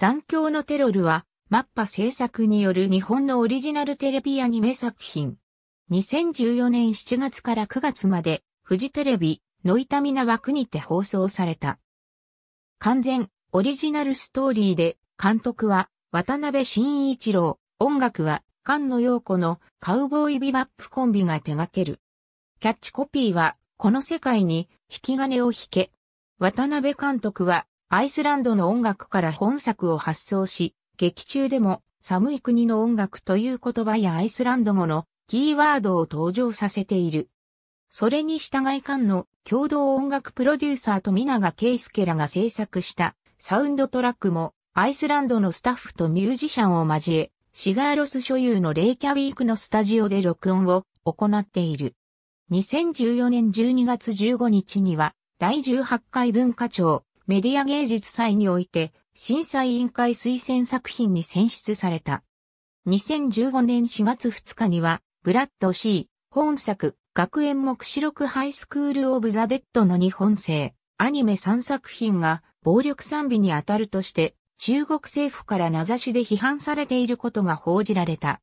残響のテロルは、マッパ制作による日本のオリジナルテレビアニメ作品。2014年7月から9月まで、フジテレビ、ノイタミナ枠にて放送された。完全、オリジナルストーリーで、監督は、渡辺慎一郎、音楽は、菅野陽子のカウボーイビバップコンビが手掛ける。キャッチコピーは、この世界に引き金を引け。渡辺監督はアイスランドの音楽から本作を発想し、劇中でも寒い国の音楽という言葉やアイスランド語のキーワードを登場させている。それに従い間の共同音楽プロデューサーと皆がケイスケらが制作したサウンドトラックもアイスランドのスタッフとミュージシャンを交え、シガーロス所有のレイキャウィークのスタジオで録音を行っている。2014年12月15日には第18回文化庁メディア芸術祭において、審査委員会推薦作品に選出された。2015年4月2日には、ブラッドシー、本作、学園目視録ハイスクールオブザ・デッドの日本製、アニメ3作品が暴力賛美に当たるとして、中国政府から名指しで批判されていることが報じられた。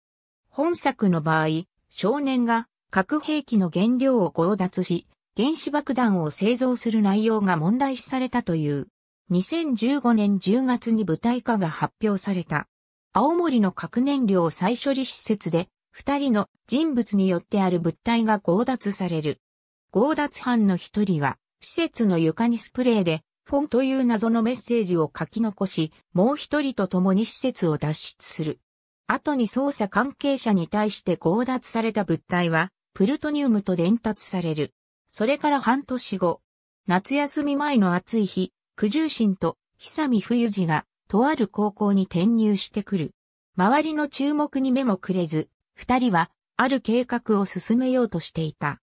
本作の場合、少年が核兵器の原料を強奪し、原子爆弾を製造する内容が問題視されたという。2015年10月に部隊化が発表された。青森の核燃料再処理施設で、二人の人物によってある物体が強奪される。強奪犯の一人は、施設の床にスプレーで、フォンという謎のメッセージを書き残し、もう一人と共に施設を脱出する。後に捜査関係者に対して強奪された物体は、プルトニウムと伝達される。それから半年後、夏休み前の暑い日、九十神と久見冬二が、とある高校に転入してくる。周りの注目に目もくれず、二人は、ある計画を進めようとしていた。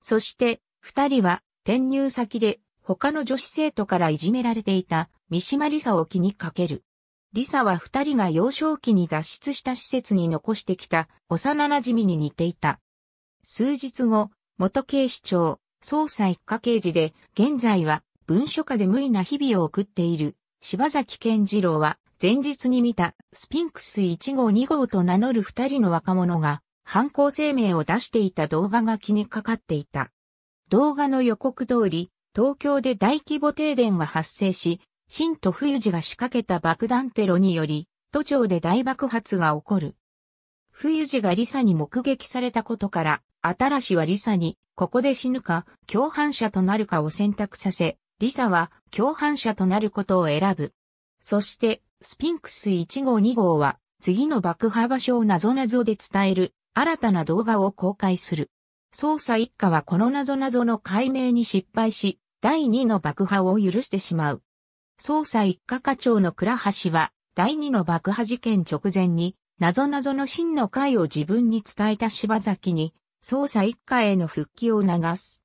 そして、二人は、転入先で、他の女子生徒からいじめられていた、三島リサを気にかける。リサは二人が幼少期に脱出した施設に残してきた、幼馴染に似ていた。数日後、元警視庁、捜査一課刑事で、現在は文書家で無意な日々を送っている柴崎健次郎は、前日に見たスピンクス1号2号と名乗る二人の若者が犯行声明を出していた動画が気にかかっていた。動画の予告通り、東京で大規模停電が発生し、新都冬寺が仕掛けた爆弾テロにより、都庁で大爆発が起こる。冬寺がリサに目撃されたことから、新しはリサにここで死ぬか、共犯者となるかを選択させ、リサは共犯者となることを選ぶ。そして、スピンクス1号2号は、次の爆破場所をなぞなぞで伝える、新たな動画を公開する。捜査一課はこのなぞなぞの解明に失敗し、第2の爆破を許してしまう。捜査一課課長の倉橋は、第2の爆破事件直前に、なぞなぞの真の回を自分に伝えた柴崎に、捜査一課への復帰を促す。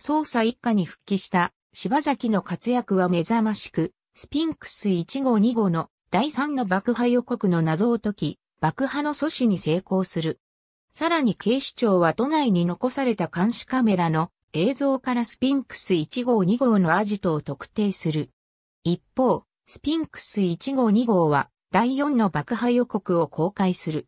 捜査一課に復帰した柴崎の活躍は目覚ましく、スピンクス1号2号の第3の爆破予告の謎を解き、爆破の阻止に成功する。さらに警視庁は都内に残された監視カメラの映像からスピンクス1号2号のアジトを特定する。一方、スピンクス1号2号は第4の爆破予告を公開する。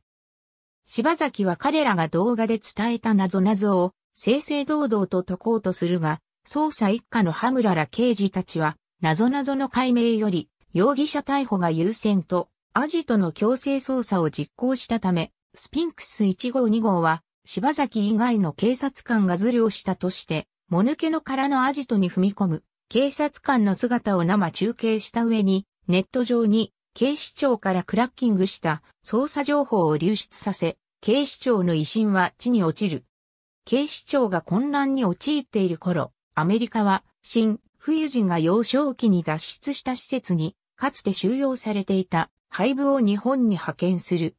柴崎は彼らが動画で伝えた謎謎を正々堂々と解こうとするが、捜査一課のハムラら刑事たちは、謎謎の解明より、容疑者逮捕が優先と、アジトの強制捜査を実行したため、スピンクス1号2号は、柴崎以外の警察官がズルをしたとして、もぬけの殻のアジトに踏み込む、警察官の姿を生中継した上に、ネット上に警視庁からクラッキングした捜査情報を流出させ、警視庁の威信は地に落ちる。警視庁が混乱に陥っている頃、アメリカは、新、冬人が幼少期に脱出した施設に、かつて収容されていた、廃部を日本に派遣する。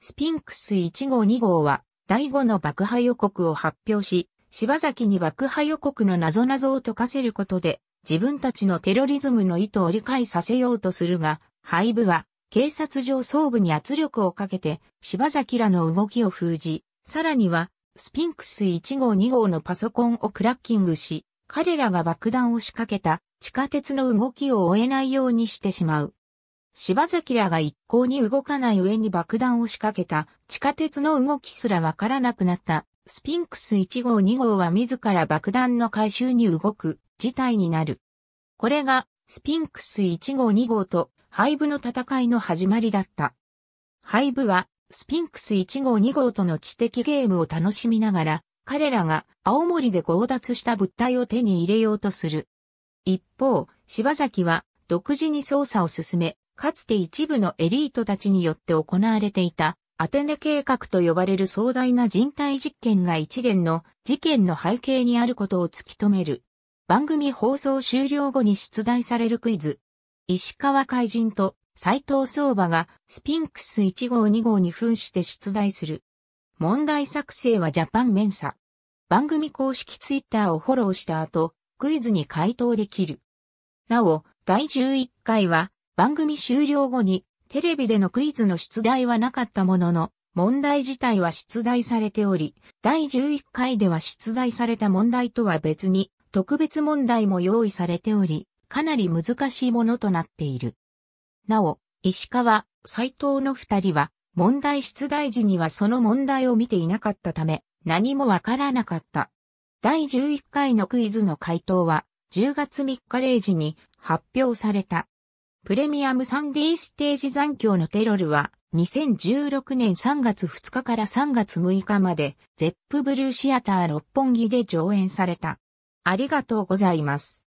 スピンクス1号2号は、第5の爆破予告を発表し、柴崎に爆破予告の謎謎を解かせることで、自分たちのテロリズムの意図を理解させようとするが、廃部は、警察上層部に圧力をかけて、柴崎らの動きを封じ、さらには、スピンクス1号2号のパソコンをクラッキングし、彼らが爆弾を仕掛けた地下鉄の動きを追えないようにしてしまう。柴崎らが一向に動かない上に爆弾を仕掛けた地下鉄の動きすらわからなくなったスピンクス1号2号は自ら爆弾の回収に動く事態になる。これがスピンクス1号2号と廃部の戦いの始まりだった。廃部は、スピンクス1号2号との知的ゲームを楽しみながら、彼らが青森で強奪した物体を手に入れようとする。一方、柴崎は独自に捜査を進め、かつて一部のエリートたちによって行われていたアテネ計画と呼ばれる壮大な人体実験が一連の事件の背景にあることを突き止める。番組放送終了後に出題されるクイズ、石川海人と斎藤相馬がスピンクス1号2号に扮して出題する。問題作成はジャパンメンサ。番組公式ツイッターをフォローした後、クイズに回答できる。なお、第11回は番組終了後にテレビでのクイズの出題はなかったものの、問題自体は出題されており、第11回では出題された問題とは別に特別問題も用意されており、かなり難しいものとなっている。なお、石川、斎藤の二人は、問題出題時にはその問題を見ていなかったため、何もわからなかった。第11回のクイズの回答は、10月3日0時に発表された。プレミアム 3D ステージ残響のテロルは、2016年3月2日から3月6日まで、ゼップブルーシアター六本木で上演された。ありがとうございます。